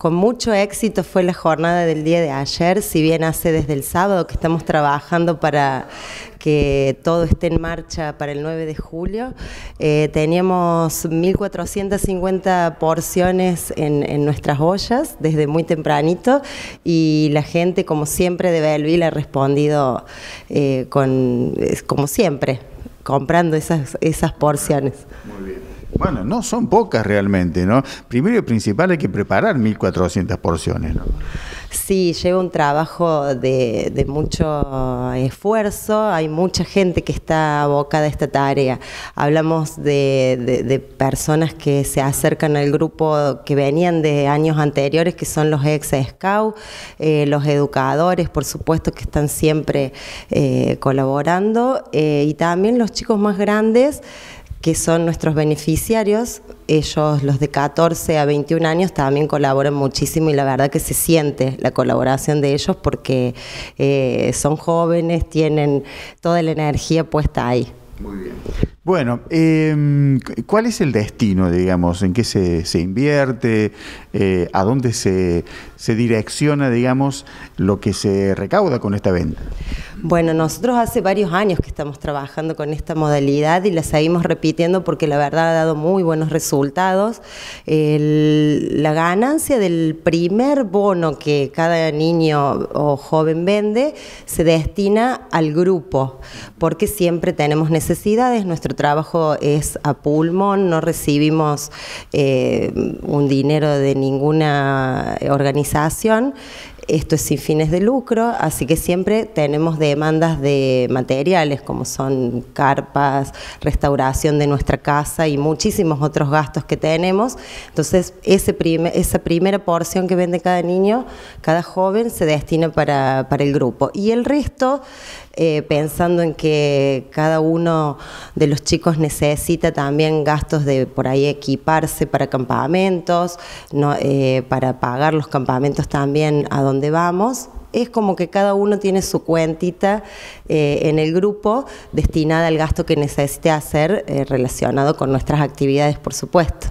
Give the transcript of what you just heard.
Con mucho éxito fue la jornada del día de ayer, si bien hace desde el sábado que estamos trabajando para que todo esté en marcha para el 9 de julio. Eh, teníamos 1.450 porciones en, nuestras ollas desde muy tempranito y la gente, como siempre, de Belleville ha respondido eh, con, como siempre, comprando esas, esas porciones. bien. Bueno, no son pocas realmente, ¿no? Primero y principal hay que preparar 1.400 porciones, ¿no? Sí, lleva un trabajo de, mucho esfuerzo, hay mucha gente que está abocada a esta tarea. Hablamos de, personas que se acercan al grupo que venían de años anteriores, que son los ex scout, eh, los educadores, por supuesto, que están siempre eh, colaborando, eh, y también los chicos más grandes que son nuestros beneficiarios. Ellos, los de 14 a 21 años, también colaboran muchísimo y la verdad que se siente la colaboración de ellos porque eh, son jóvenes, tienen toda la energía puesta ahí. Muy bien. Bueno, em, ¿cuál es el destino, digamos? ¿En qué se, se invierte? Eh, ¿A dónde se, se, direcciona, digamos, lo que se recauda con esta venta? Bueno, nosotros hace varios años que estamos trabajando con esta modalidad y la seguimos repitiendo porque la verdad ha dado muy buenos resultados. la ganancia del primer bono que cada niño o joven vende se destina al grupo, porque siempre tenemos necesidades, nuestro trabajo es a pulmón, no recibimos eh, un dinero de ninguna organización. Esto es sin fines de lucro, así que siempre tenemos demandas de materiales como son carpas, restauración de nuestra casa y muchísimos otros gastos que tenemos. Entonces, esa primera porción que vende cada niño, cada joven, se destina para, el grupo. Y el resto, eh, pensando en que cada uno de los chicos necesita también gastos de por ahí equiparse para campamentos, eh, para pagar los campamentos también a donde donde vamos, es como que cada uno tiene su cuentita eh, en el grupo destinada al gasto que necesite hacer eh, relacionado con nuestras actividades, por supuesto.